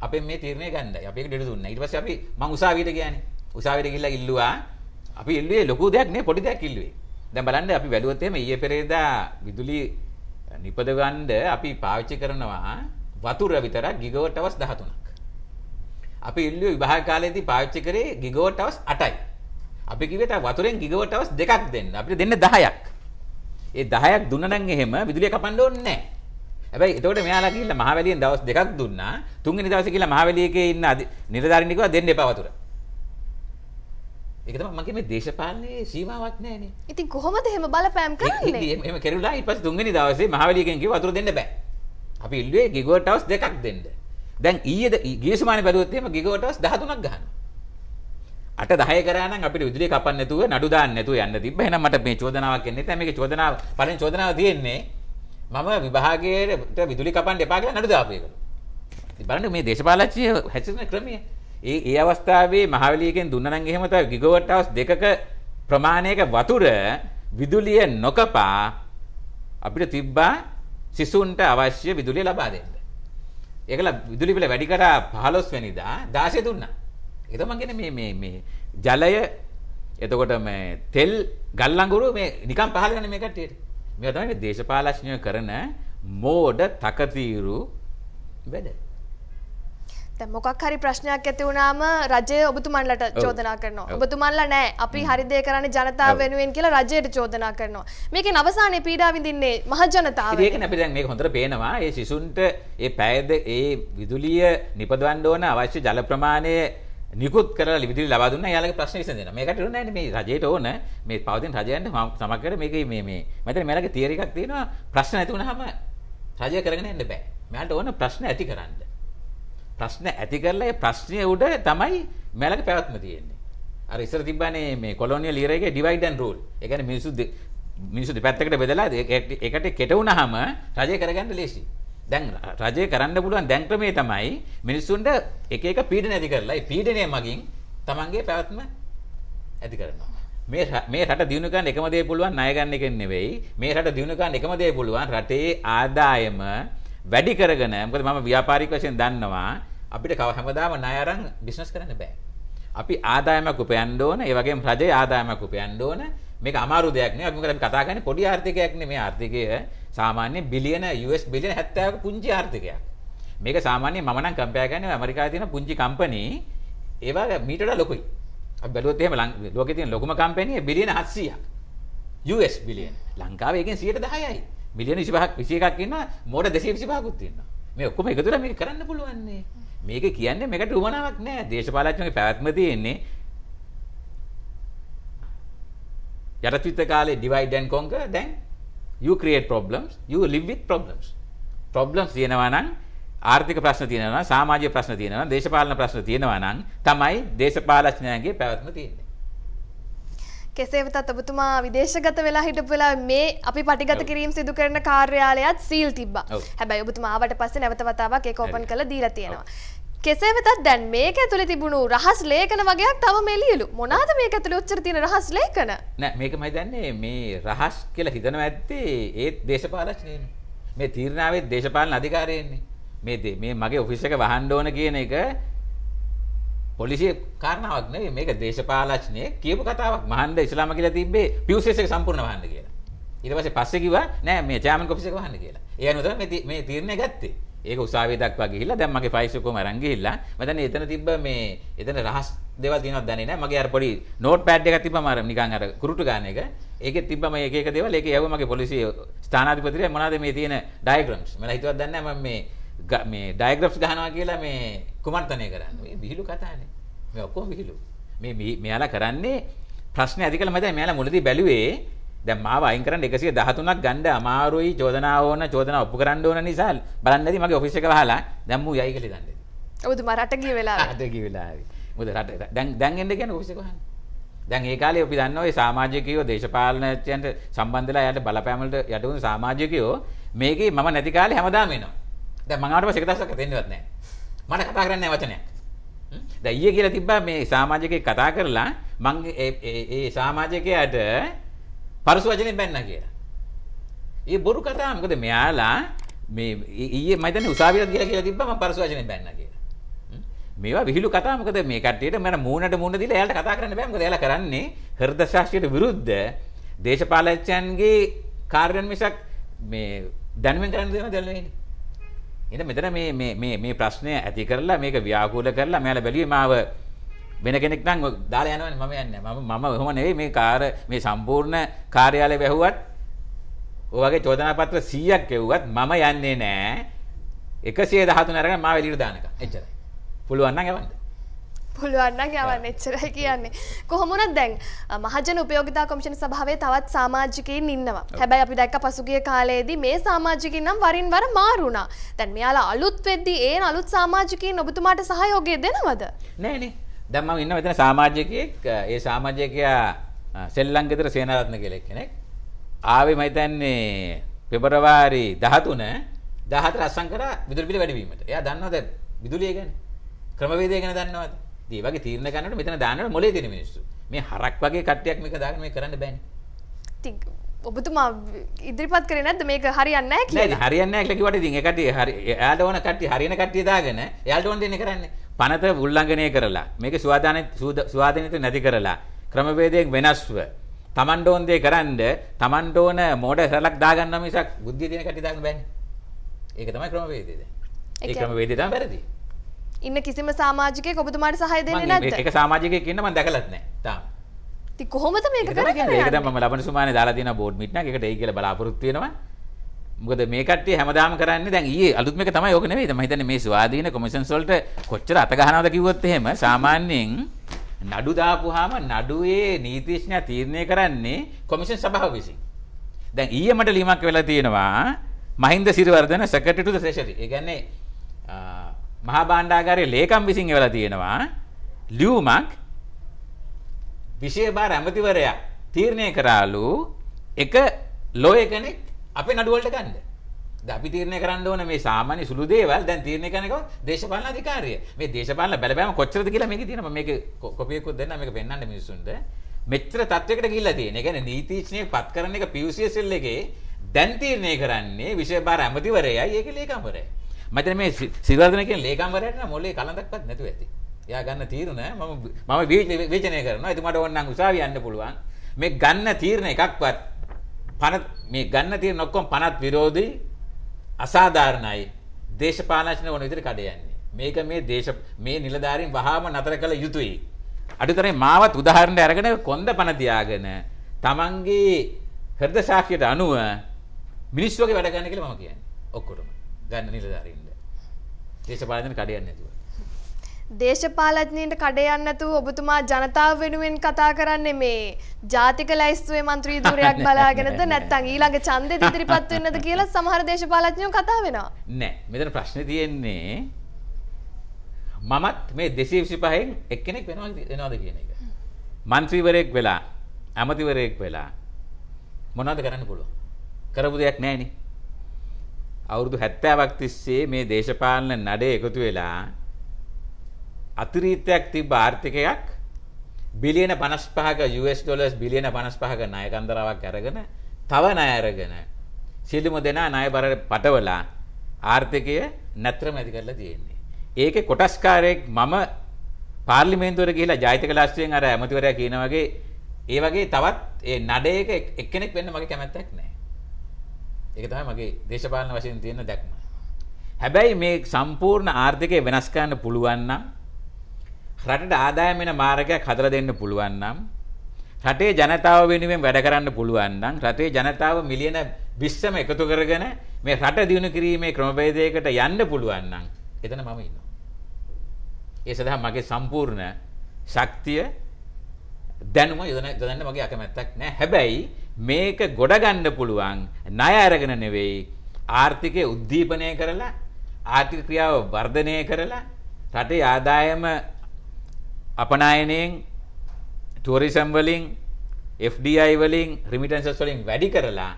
අපෙන් මේ තීරණය ගන්නයි. අපි ඒක දෙඩ දුන්නා. ඊට පස්සේ අපි මං උසාවියට ගියානේ. උසාවියට ගිහිල්ලා ඉල්ලුවා. අපි ඉල්ලුවේ ලොකු දෙයක් නේ පොඩි දෙයක් ඉල්ලුවේ. දැන් බලන්න අපි වැළුවොත් එහෙම ඊයේ පෙරේදා විදුලි නිපද ගන්න අපි පාවිච්චි කරනවා වතුර විතරක් ගිගවට් අවස් 13ක්. අපි ඉල්ලුවේ විභාග කාලයේදී පාවිච්චි කරේ ගිගවට් අවස් 8යි. අපි කිව්වේ තා වතුරෙන් ගිගවට් අවස් දෙකක් දෙන්න. අපිට දෙන්න 10ක්. ඒ 10ක් දුන්න නම් එහෙම විදුලිය කපන්න ඕනේ නැහැ. හැබැයි එතකොට මෙයාලා ගිහිල්ලා මහවැලියෙන් දවස් දෙකක් දුන්නා. තුන්වෙනි දවසේ ගිහිල්ලා මහවැලියකේ ඉන්න නිලධාරිණි කිව්වා දෙන්න එපා වතුර. ඒක තමයි මම කියන්නේ දේශපාලනයේ සීමාවක් නැහැනේ. ඉතින් කොහොමද එහෙම බලපෑම් කරන්නේ? ඉතින් එහෙම කෙරුණා ඊට පස්සේ තුන්වෙනි දවසේ මහවැලියකෙන් කිව්වා වතුර දෙන්න බෑ. අපි ඉල්ලුවේ ගිගවට් හවුස් දෙකක් දෙන්න. දැන් ඊයේද ගිය සමානේ බැලුවොත් එහෙම ගිගවට් හවුස් 13ක් ගහනවා. අට 10 කරා නම් අපිට විදුලිය කපන්න නැතුව නඩු දාන්න නැතුව යන්න තිබ්බ. එහෙනම් මට මේ චෝදනාවක් එන්නේ නැහැ. මේකේ චෝදනාව පළවෙනි චෝදනාව තියෙන්නේ මම විභාගයට විදුලි කපන්න එපා කියලා නඩු දාපු එක. බලන්න මේ දේශපාලනඥය හැසිරෙන ක්‍රමය. ඒ ඒ අවස්ථාවේ මහවැලියකින් දුන්නා නම් එහෙම තමයි ගිගවට් අවස් දෙකක ප්‍රමාණයක වතුර විදුලිය නොකපා අපිට තිබ්බා සිසුන්ට අවශ්‍ය විදුලිය ලබා දෙන්න. ඒකලා විදුලි බිල වැඩි කරා 15 වෙනිදා 16 දුන්නා. ඒක තමයි කියන්නේ මේ මේ මේ ජලය එතකොට මේ තෙල් ගල්ලංගුරු මේ නිකන් පහල යන මේ කට්ටියට. මේ තමයි දේශපාලඥයෝ කරන මෝඩ තකතිරු වැඩ. දැන් මොකක් හරි ප්‍රශ්නයක් ඇති වුණාම රජය ඔබතුමන්ලට චෝදනා කරනවා. ඔබතුමන්ලා නෑ අපි හරි දේ කරන්නේ ජනතාව වෙනුවෙන් කියලා රජයට චෝදනා කරනවා. මේකෙන් අවසානයේ පීඩා විඳින්නේ මහ ජනතාව. ඒකනේ අපි දැන් මේක හොඳට පේනවා. ඒ සිසුන්ට ඒ පැයද ඒ විදුලිය නිපදවන්න ඕන අවශ්‍ය ජල ප්‍රමාණය නිකුත් කරලා ලිවිදිලි ලබා දුන්නා. එයාලගේ ප්‍රශ්න විසඳෙනවා. මේකට ඕනේ මේ රජයට ඕන මේ පවතින රජයන්ට සමකර මේකේ මේ මේ මෙතන මෙයාලගේ තියරි එකක් තියෙනවා. ප්‍රශ්න නැති වුනහම රජය කරගෙන යන්න බෑ. මෙයාට ඕන ප්‍රශ්න ඇති කරන්න. ප්‍රශ්න ඇති කරලා ඒ ප්‍රශ්නේ උඩ තමයි මෙයාලගේ පැවැත්ම තියෙන්නේ. අර ඉස්සර තිබ්බනේ මේ කොලොනියල් ඊර එකේ ඩිවයිඩ් ඇන්ඩ් රූල්. ඒ කියන්නේ මිනිස්සු මිනිස්සු දෙපැත්තකට බෙදලා ඒකට කෙට වුනහම රජය කරගන්න ලේසියි. දැන් රජය කරන්න පුළුවන් දැන් ක්‍රමේ තමයි මිනිස්සුන්ට එක එක පීඩන ඇති කරලා ඒ පීඩනය මගින් තමන්ගේ පැවැත්ම ඇති කරනවා. මේ මේ රට දිනු ගන්න එකම දේ පුළුවන් ණය ගන්න එකෙන් නෙවෙයි. මේ රට දිනු ගන්න එකම දේ පුළුවන් රටේ ආදායම වැඩි කරගෙන මොකද මම ව්‍යාපාරික වශයෙන් දන්නවා අපිට හැමදාම ණය අරන් බිස්නස් කරන්න බෑ. අපි ආදායමක් උපයන්න ඕන, ඒ වගේම රජයේ ආදායමක් උපයන්න ඕන. මේක අමාරු දෙයක් නේ. අපි මොකද අපි කතා කරන්නේ පොඩි ආර්ථිකයක් නේ. මේ ආර්ථිකය සාමාන්‍ය බිලියන US බිලියන 70ක පුංචි ආර්ථිකයක්. මේක සාමාන්‍ය මම නම් කම්පයර් කරන්නේ ඇමරිකාවේ තියෙන පුංචි කම්පැනි ඒවා මීට වඩා ලොකුයි. අපි බැලුවොත් එහෙම ලෝකේ තියෙන ලොකුම කම්පැනි බිලියන 700ක්. US බිලියන. ලංකාවේ එකෙන් 110යි. බිලියන 25ක් 21ක් ඉන්නවා. මෝඩ 225කුත් ඉන්නවා. මේ ඔක්කොම එකතුලා මේක කරන්න පුළුවන් නේ. මේක කියන්නේ මේකට උමනාවක් නෑ. දේශපාලඥයෝගේ පැවැත්ම තියෙන්නේ යටත්විත කාලේ divide and conquer දැන් you create problems you live with problems problems තියෙනවා නම් ආර්ථික ප්‍රශ්න තියෙනවා නම් සමාජීය ප්‍රශ්න තියෙනවා නම් දේශපාලන ප්‍රශ්න තියෙනවා නම් තමයි දේශපාලඥයන්ගේ පැවැත්ම තියෙන්නේ කෙසේ වෙතත් ඔබතුමා විදේශගත වෙලා හිටපු වෙලාවේ මේ අපි පටිගත කිරීම සිදු කරන කාර්යාලයත් සීල් තිබ්බා. හැබැයි ඔබතුමා ආවට පස්සේ නැවත වතාවක් ඒක ඕපන් කරලා දීලා තියෙනවා. කෙසේ වෙතත් දැන් මේක ඇතුළේ තිබුණු රහස් ලේඛන වගේක් තව මේ ලියලු. මොනවාද මේක ඇතුළේ ඔච්චර තියෙන රහස් ලේඛන? නෑ මේක මම දන්නේ මේ රහස් කියලා හිතනවා ඇත්තේ ඒත් දේශපාලනඥයනේ. මේ තීරණාවේ දේශපාලන අධිකාරියෙන්නේ. මේ මේ මගේ ඔෆිස් එක වහන්න ඕන කියන එක පොලිසිය කාරණාවක් නෙවෙයි මේක දේශපාලනඥයෙක් කියපු කතාවක්. මහන්ද ඉස්ලාම කියලා තිබ්බේ පියුසෙස් එක සම්පූර්ණ වහන්න කියලා. ඊට පස්සේ පස්සේ කිව්වා නෑ මේ චෑමන් ඔෆිස් එක වහන්න කියලා. ඒ අනුව තමයි මේ තීරණය ගත්තේ. ඒක උසාවිය දක්වා ගිහිල්ලා දැන් මගේ ෆයිල්ස් ඔක්කොම අරන් ගිහිල්ලා මම දැන් එතන තිබ්බ මේ එතන රහස් දේවල් තියෙනවද දන්නේ නැහැ මගේ අර පොඩි නෝට් පෑඩ් එකක් තිබ්බම අර නිකන් අර කුරුටු ගන්න එක ඒකෙ තිබ්බම එක එක දේවල් ඒකේ යවුව මගේ පොලිසිය ස්ථානාධිපතිරයා මොනවද මේ තියෙන ඩයග්‍රම්ස් මම හිතුවත් දන්නේ නැහැ මම මේ මේ ඩයග්‍රම්ස් ගහනවා කියලා මේ කුමන්ත්‍රණය කරන්නේ මේ විහිළු කතානේ මේ ඔක්කොම විහිළු මේ මෙයාලා කරන්නේ ප්‍රශ්නේ ඇති කළා මම දැන් මෙයාලා මුලදී බැලුවේ දැන් මාව අයින් කරන්න 113ක් ගන්න අමාරුයි චෝදනා ඕන චෝදනා ඔප්පු කරන්න ඕන නිසා බලන්න නැති මගේ ඔෆිස් එක වහලා දැන් මූ යයි කියලා දන්නේ. ඔබතුමා රට ගිය වෙලාවේ. රට ගිය වෙලාවේ. මොකද රට දැන් දැන් එන්න කියන්නේ ඔෆිස් එක වහන්න. දැන් ඒ කාලේ අපි දන්නවා මේ සමාජිකයෝ දේශපාලනඥයන්ට සම්බන්ධලා යට බලපෑම වලට යට වුණු සමාජිකයෝ මේකේ මම නැති කාලේ හැමදාම එනවා. දැන් මම ආවට පස්සේ එක දවසක් දෙන්නවත් නැහැ. මට කතා කරන්න නැහැ වචනයක්. දැන් ඊයේ කියලා තිබ්බා මේ සමාජිකයෙක් කතා කරලා මම ඒ සමාජිකයාට පරස වචනේ බැන්නා කියලා. ඒ බොරු කතා මොකද මෙයාලා මේ ඊයේ මම හිතන්නේ උසාවියට ගිහලා කියලා තිබ්බා මම පරස වචනේ බැන්නා කියලා. මේවා විහිළු කතා මොකද මේ කට්ටියට මම මූණට මූණ දීලා එයාලට කතා කරන්න බෑ මොකද එයාලා කරන්නේ හෘද ශාස්ත්‍රයට විරුද්ධ දේශපාලකයන්ගේ කාර්යයන් මිසක් මේ දැනුමින් කරන්න දෙනවා දැන් වෙන්නේ. එහෙනම් මෙතන මේ මේ මේ මේ ප්‍රශ්නය ඇති කරලා මේක ව්‍යාකූල කරලා මයාලා බැලුවේ මාව වෙන කෙනෙක් නම් දාලා යනවනේ මම යන්නේ මම මම ඔහොම නෙවෙයි මේ කාර්ය මේ සම්පූර්ණ කාර්යාලය වැහුවත් ඔයගේ චෝදනා පත්‍ර 100ක් ගෙව්වත් මම යන්නේ නෑ 113 අරගෙන මාව එළියට දානකම් එච්චරයි පුළුවන් නම් යවන්න පුළුවන් නම් යවන්න එච්චරයි කියන්නේ කොහොම වුණත් දැන් මහජන උපයෝගිතා කොමිෂන් සභාවේ තවත් සමාජිකයින් ඉන්නවා හැබැයි අපි දැක්ක පසුගිය කාලයේදී මේ සමාජිකයින් නම් වරින් වර මාරු වුණා දැන් මෙයාලා අලුත් වෙද්දී ඒ අලුත් සමාජිකයින් ඔබතුමාට සහයෝගය දෙනවද නෑනේ දැන් මම ඉන්න මෙතන සමාජිකයෙක් ඒ සමාජිකයා සෙල්ලම් ගෙදර සේනාරත්න කියලා කෙනෙක් ආවේ මම හිතන්නේ පෙබරවාරි 13 14 අසංකර විදුලි බිල වැඩි වීමට. එයා දන්නවද විදුලිය ගැන? ක්‍රමවේදය ගැන දන්නවද? ඉතින් වගේ තීරණ ගන්නකොට මෙතන දාන්නට මොලේ දෙන මිනිස්සු. මේ හරක් වගේ කට්ටියක් මේක දාගෙන මේ කරන්න බෑනේ. ඉතින් ඔබතුමා ඉදිරිපත් කරේ නැද්ද මේක හරියන්නේ නැහැ කියලා? නෑ හරියන්නේ නැහැ කියලා කිව්වට ඉතින් ඒ කට්ටිය හරි එයාට ඕන කට්ටිය හරියන කට්ටිය දාගෙන එයාට ඕන දෙන්නේ කරන්නේ. පනත උල්ලංඝනය කරලා මේක සුවාධානිත නැති කරලා ක්‍රමවේදයෙන් වෙනස්ව Tamanට ඕන දේ කරන්ඩ Tamanට ඕන මොඩ සරලක් දාගන්න මිසක් බුද්ධිය තියෙන කටි දාන්න බෑනේ. ඒක තමයි ක්‍රමවේදය. ඒ ක්‍රමවේදය තමයි වැරදි. ඉන්න කිසිම සමාජිකයෙක් ඔබතුමාට සහාය දෙන්නේ නැද්ද? ඒක සමාජිකයෙක් ඉන්න මම දැකලත් නැහැ. තාම. ඉතින් කොහොමද මේක කරන්නේ? ඒක දැන් මම ලබන සුමානේ දාලා තියෙන බෝඩ් මීට් එකකට එයි කියලා බලාපොරොත්තු වෙනවා. මොකද මේ කට්ටිය හැමදාම කරන්නේ දැන් ඊයේ අලුත්ම එක තමයි ඕක නෙවෙයි මම හිතන්නේ මේ ස්වාධීන කොමිෂන්ස් වලට කොච්චර අත ගහනවද කිව්වොත් එහෙම සාමාන්‍යයෙන් නඩු දාපුවාම නඩුවේ නීතිඥයා තීරණය කරන්නේ කොමිෂන් සභාව විසින්. දැන් ඊයේ මට ලියමක් වෙලා තියෙනවා Mahinda Siriwardana secretary to the treasury. ඒ කියන්නේ මහා භාණ්ඩාගාරයේ ලේකම් විසින් වෙලා තියෙනවා ලියුමක් විශේෂ බාර ඇමතිවරයා තීරණය කරාලු එක ලෝය කෙනෙක් අපේ නඩුවලට ගන්න. අපි තීරණය කරන්න ඕන මේ සාමාන්‍ය සුළු දේවල් දැන් තීරණය කරන එක දේශපාලන අධිකාරිය. මේ දේශපාලන බලපෑම කොච්චරද කියලා මේකේ තියෙනවා. මේක කොපියකුත් දෙන්න මේක වෙන්නන්න මිනිස්සුන්ට. මෙච්චර තත්වයකට ගිහිල්ලා තියෙන. ඒ කියන්නේ නීතිඥයෙක් පත් කරන එක PUCSL එකේ දැන් තීරණය කරන්නේ විශේෂ ඇමතිවරයයි ඒක ලේකම්වරයයි. මම මේ සිල්වර්ධන කියන ලේකම්වරයාට නම් මොලේ කලන්දක්වත් නැතුව ඇති. එයා ගන්න තීරණ මම මම විවේචනය කරනවා. එතුමාට ඕන නම් උසාවිය යන්න පුළුවන්. මේ ගන්න තීරණ එකක්වත් පන මේ ගන්න තියෙන ඔක්කොම පනත් විරෝධී අසාධාරණයි දේශපාලනඥ වන විදිහට කඩ යන්නේ මේක මේ දේශ මේ නිලධාරීන් වහාම නතර කළ යුතුයි අඩුතරේ මාවත් උදාහරණයක් අරගෙන කොන්ද පන තියාගෙන තමන්ගේ හෘද ශාක්‍යයට අනුව මිනිස්සු වගේ වැඩ ගන්න කියලා මම කියන්නේ ඔක්කොටම ගන්න නිලධාරීන්ද දේශපාලනඥ කඩ යන්නේ නැතුව දේශපාලඥීන්ට කඩේ යන්න නැතුව ඔබතුමා ජනතාව වෙනුවෙන් කතා කරන්නේ මේ ජාතික ලැයිස්තුවේ മന്ത്രി ධූරයක් බලාගෙනද නැත්නම් ඊළඟ ඡන්දෙ ඉදිරිපත් වෙන්නද කියලා සමහර දේශපාලඥයෝ කතා වෙනවා. නෑ මෙතන ප්‍රශ්නේ තියෙන්නේ මමත් මේ 225න් එක්කෙනෙක් වෙනවා වෙනවද කියන එක. മന്ത്രിවරයෙක් වෙලා ඇමතිවරයෙක් වෙලා මොනවද කරන්න පුළුවන්? කරපු දෙයක් නෑනේ. අවුරුදු 70ක් තිස්සේ මේ දේශපාලන නඩේ එකතු වෙලා අතිරීතයක් තිබ්බ ආර්ථිකයක් බිලියන 55ක US ඩොලර්ස් බිලියන 55ක ණය කන්දරාවක් අරගෙන තව ණය අරගෙන සියලුම දෙනා ණයබර පටවලා ආර්ථිකය නැතරම ඇති කරලා තියෙන්නේ. ඒකේ කොටස්කාරයෙක් මම පාර්ලිමේන්තුවට ගිහිලා ජාතික ලාස්ත්‍රියෙන් අර ඇමතිවරයා කියන වගේ ඒ වගේ තවත් ඒ නඩේක එක්කෙනෙක් වෙන්න මගේ කැමැත්තක් නැහැ. ඒක තමයි මගේ දේශපාලන වශයෙන් තියෙන දැක්ම. හැබැයි මේ සම්පූර්ණ ආර්ථිකය වෙනස් කරන්න පුළුවන් නම් රටට ආදායම් වෙන මාර්ගයක් හදලා දෙන්න පුළුවන් නම් රටේ ජනතාව වෙනුවෙන් වැඩ කරන්න පුළුවන් නම් රටේ ජනතාව මිලියන 20ම එකතු කරගෙන මේ රට දියුණු කිරීමේ ක්‍රමවේදයකට යන්න පුළුවන් නම් එතන මම ඉන්නවා. ඒ සඳහා මගේ සම්පූර්ණ ශක්තිය දැනුම යොදන්න මගේ අකමැත්තක් නෑ. හැබැයි මේක ගොඩ ගන්න පුළුවන් ණය අරගෙන නෙවෙයි ආර්ථිකය උද්දීපනය කරලා ආර්ථික ක්‍රියාව වර්ධනය කරලා රටේ ආදායම අපනායනයෙන් ටුවරිසම් වලින් FDI වලින් රිමිටන්සස් වලින් වැඩි කරලා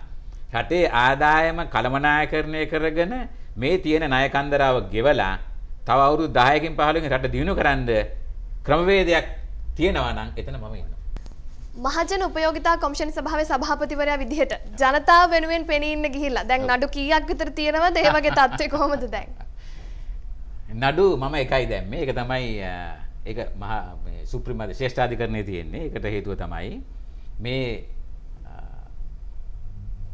රටේ ආදායම කළමනාකරණය කරගෙන මේ තියෙන ණය කන්දරාව ගෙවලා තව අවුරුදු 10කින් 15කින් රට දියුණු කරන්න ක්‍රමවේදයක් තියෙනවා නම් එතන මම ඉන්නවා. මහජන උපයෝගිතා කොමිෂන් සභාවේ සභාපතිවරයා විදිහට ජනතාව වෙනුවෙන් පෙනී ඉන්න ගිහිල්ලා දැන් නඩු කීයක් විතර තියෙනවද? ඒ වගේ තත්ත්වේ කොහොමද දැන්? නඩු මම එකයි දැම්මේ. ඒක තමයි ඒක මහා මේ සුප්‍රීම ශ්‍රේෂ්ඨාධිකරණයේ තියෙන්නේ. ඒකට හේතුව තමයි මේ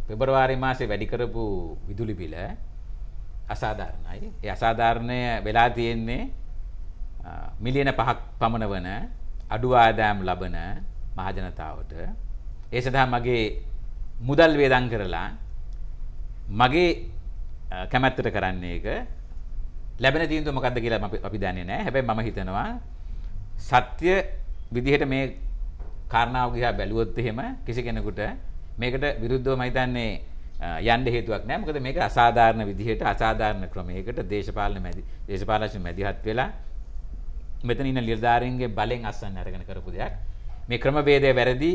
පෙබරවාරි මාසේ වැඩි කරපු විදුලි බිල අසාධාරණයි. ඒ අසාධාරණය වෙලා තියෙන්නේ මිලියන 5ක් පමණ වන අඩු ආදායම් ලබන මහජනතාවට. ඒ සඳහා මගේ මුදල් වේදම් කරලා මගේ කැමැත්තට කරන්නේ ඒක ලැබෙන තීන්දුව මොකක්ද කියලා අපි දන්නේ නැහැ. හැබැයි මම හිතනවා සත්‍ය විදිහට මේ කාරණාව දිහා බැලුවොත් එහෙම කිසි කෙනෙකුට මේකට විරුද්ධව මම හිතන්නේ යන්න හේතුවක් නැහැ. මොකද මේක අසාධාරණ විදිහට අසාධාරණ ක්‍රමයකට දේශපාලන මැදි දේශපාලන මැදිහත් වෙලා මෙතන ඉන්න නිලධාරීන්ගේ බලෙන් අස්සන්න අරගෙන කරපු දෙයක්. මේ ක්‍රමභේදය වැරදි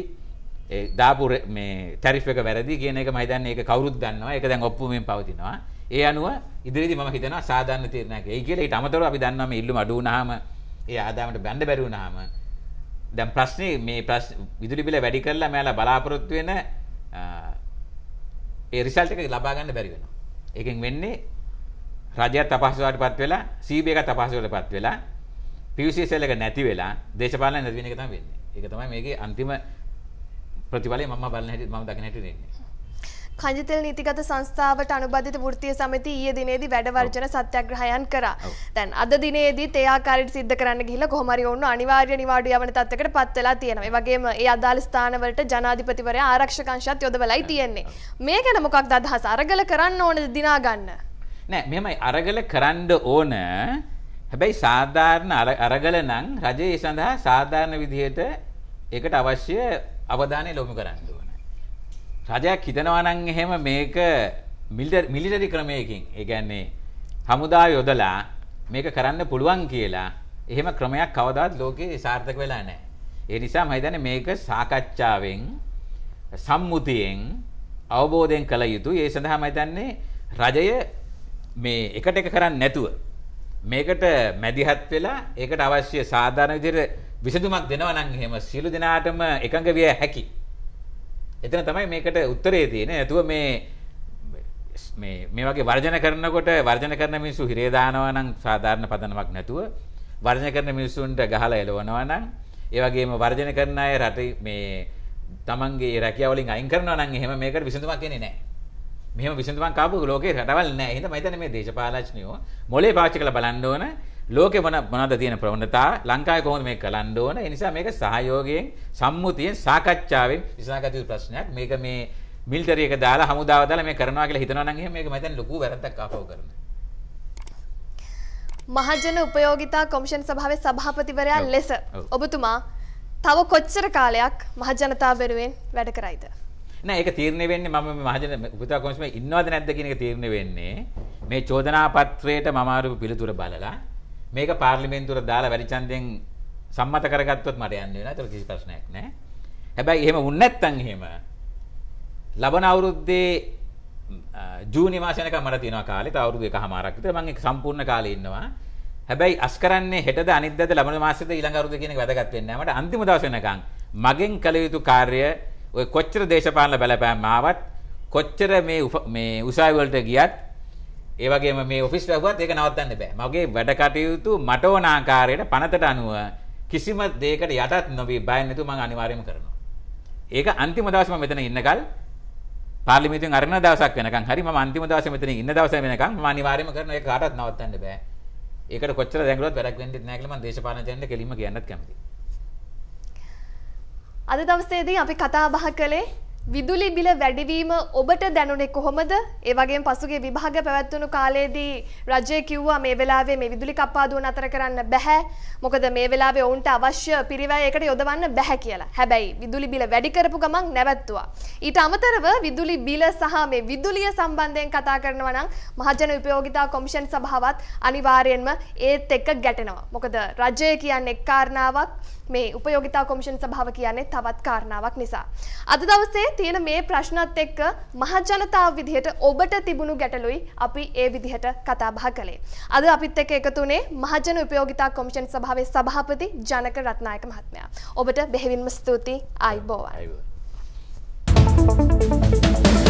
ඒ දාපු මේ ටැරිෆ් එක වැරදි කියන එක මම හිතන්නේ ඒක කවුරුත් දන්නවා. ඒක දැන් ඔප්පුවෙන් පවතිනවා. ඒ අනුව ඉදිරියේදී මම හිතනවා සාධාරණ තීරණයක්. ඒයි කියලා ඊට අමතරව අපි දන්නවා මේ ඉල්ලුම අඩු වුණාම ඒ ආදායමට බැඳ බැරි වුණාම දැන් ප්‍රශ්නේ මේ විදුලි බිල වැඩි කරලා මෑලා බලාපොරොත්තු වෙන ඒ රිසල්ට් එක ලබා ගන්න බැරි වෙනවා. ඒකෙන් වෙන්නේ රජයත් අපහසුතාවයටපත් වෙලා CB එකත් අපහසුතාවයටපත් වෙලා PVCSL එක නැති වෙලා දේශපාලන නැති වෙන එක තමයි වෙන්නේ. ඒක තමයි මේකේ අන්තිම ප්‍රතිඵලය මම බලන හැටි මම දකින හැටි දෙන්නේ. කංජිතෙල් නීතිගත සංස්ථාවට අනුබධිත වෘතිය සමති ඊය දිනේදී වැඩවර්ජන සත්‍යග්‍රහයන් කරා. දැන් අද දිනේදී තේ ආකාරයට සිද්ධ කරන්න ගිහිල්ලා කොහොම හරි ඔන්න අනිවාර්ය නිවාඩු යවන තත්ත්වයකට පත් වෙලා තියෙනවා. ඒ වගේම ඒ අදාළ ස්ථානවලට ජනාධිපතිවරයා ආරක්ෂක අංශයත් යොදවලයි තියෙන්නේ. මේ ගැන මොකක්ද අදහස? අරගල කරන්න ඕනද දිනා ගන්න? නෑ මෙහෙමයි අරගල කරන්න ඕන. හැබැයි සාධාරණ අරගල නම් රජය සඳහා සාධාරණ විදිහට ඒකට අවශ්‍ය අවධානය යොමු කරන්න ඕන. රජයක් හිතනවනං එහෙම මේක මිලිටරි ක්‍රමයකින් ඒගැන්නේ හමුදා යොදලා මේක කරන්න පුළුවන් කියලා එහෙම ක්‍රමයක් කවදාත් ලෝකයේ සාර්ථක වෙලා නෑ. ඒ නිසා මහිතන මේක සාකච්ඡාවෙන් සම්මුතියෙන් අවබෝධයෙන් කළ යුතු ඒ සඳහා මහිතන්නේ රජය මේ එකට එක කරන්න නැතුව මේකට මැදිහත් වෙලා ඒකට අවශ්‍ය සාධාරණ විදිහට විසඳුමක් දෙනවා නම් එහෙම සියලු දෙනාටම එකඟ විය හැකියි. එතන තමයි මේකට උත්තරේ තියෙන්නේ. නැතුව මේ මේ මේ වගේ වර්ජන කරනකොට වර්ජන කරන මිනිස්සු හිරේ දානවා නම් සාධාරණ පදනමක් නැතුව වර්ජන කරන මිනිස්සුන්ට ගහලා එලවනවා නම් ඒ වගේම වර්ජන කරන අය රට මේ තමන්ගේ රැකියාව වලින් අයින් කරනවා නම් එහෙම මේකට විසඳුමක් එන්නේ නැහැ. මෙහෙම විසඳුමක් ආපු ලෝකේ රටවල් නැහැ. එහෙනම් මම හිතන්නේ මේ දේශපාලනඥයෝ මොලේ පාවිච්චි කරලා බලන්න ඕන ලෝකෙ මොන මොනවද තියෙන ප්‍රවණතා ලංකාවේ කොහොමද මේක කරන්න ඕන ඒ නිසා මේක සහයෝගයෙන් සම්මුතියෙන් සාකච්ඡාවෙන් විසඳාගත යුතු ප්‍රශ්නයක් මේක මේ මිලිටරි එක දාලා හමුදාව දාලා මේ කරනවා කියලා හිතනවා නම් එහෙම මේක මම ලොකු වැරද්දක් ආපහු කරනවා මහජන උපයෝගිතා කොමිෂන් සභාවේ සභාපතිවරයා ලෙස ඔබතුමා තව කොච්චර කාලයක් මහජනතාව වෙනුවෙන් වැඩ කරයිද නෑ ඒක තීරණය වෙන්නේ මම මේ මහජන උපයෝගිතා කොමිෂමේ ඉන්නවද නැද්ද කියන එක තීරණය වෙන්නේ මේ චෝදනා පත්‍රයට මම ආරූප පිළිතුර බලලා මේක පාර්ලිමේන්තුවට දාලා වැඩි ඡන්දයෙන් සම්මත කරගත්තොත් මට යන්න වෙනවා. ඒතර කිසි ප්‍රශ්නයක් නැහැ. හැබැයි එහෙම වුණ නැත්නම් එහෙම ලබන අවුරුද්දේ ජූනි මාසෙ වෙනකම් මට තියෙනවා කාලේ. තව අවුරුදු එකහමාරක් විතර මම ඒක සම්පූර්ණ කාලේ ඉන්නවා. හැබැයි අස් කරන්නේ හෙටද අනිද්දාද ලබන මාසෙද ඊළඟ අවුරුද්ද කියන එක වැදගත් වෙන්නේ නැහැ. මට අන්තිම දවස් වෙනකම් මගෙන් කළ යුතු කාර්ය ඔය කොච්චර දේශපාලන බලපෑම් ආවත් කොච්චර මේ මේ උසාවි වලට ගියත් ඒ වගේම මේ ඔෆිස් ලැබුවත් ඒක නවත්තන්න බෑ. මගේ වැඩ කටයුතු මට ඕන ආකාරයට පනතට අනුව කිසිම දෙයකට යටත් නොවි බය නැතුව මම අනිවාර්යයෙන්ම කරනවා. ඒක අන්තිම දවසේ මම මෙතන ඉන්නකල් පාර්ලිමේන්තුවෙන් අරන දවසක් වෙනකන් හරි මම අන්තිම දවසේ මෙතන ඉන්න දවස වෙනකන් මම අනිවාර්යයෙන්ම කරනවා. ඒක කාටවත් නවත්තන්න බෑ. ඒකට කොච්චර දැඟලුවත් වැඩක් වෙන්නේ නැහැ කියලා මම දේශපාලනඥයන්ට කෙලින්ම කියන්නත් කැමතියි. අද දවසේදී අපි කතා බහ කළේ විදුලි බිල වැඩිවීම ඔබට දැනුනේ කොහොමද? ඒ වගේම පසුගිය විභාග පැවැත්වුණු කාලයේදී රජය කිව්වා මේ වෙලාවේ මේ විදුලි කප්පාදුව නතර කරන්න බෑ. මොකද මේ වෙලාවේ ඔවුන්ට අවශ්‍ය පිරිවැය එකට යොදවන්න බෑ කියලා. හැබැයි විදුලි බිල වැඩි කරපු ගමන් නැවැත්තුවා. ඊට අමතරව විදුලි බිල සහ මේ විදුලිය සම්බන්ධයෙන් කතා කරනවා නම් මහජන උපයෝගිතා කොමිෂන් සභාවත් අනිවාර්යයෙන්ම ඒත් එක්ක ගැටෙනවා. මොකද රජය කියන්නේ එක් කාරණාවක් මේ උපයෝගිතා කොමිෂන් සභාව කියන්නේ තවත් කාරණාවක් නිසා. අද දවසේ තියෙන මේ ප්‍රශ්නත් එක්ක මහජනතාව විදිහට ඔබට තිබුණු ගැටලුයි අපි ඒ විදිහට කතා බහ කළේ. අද අපිත් එක්ක එකතුනේ මහජන උපයෝගිතා කොමිෂන් සභාවේ සභාපති ජනක රත්නායක මහත්මයා. ඔබට බෙහෙවින්ම ස්තුතියි ආයිබෝවන්. Thank you.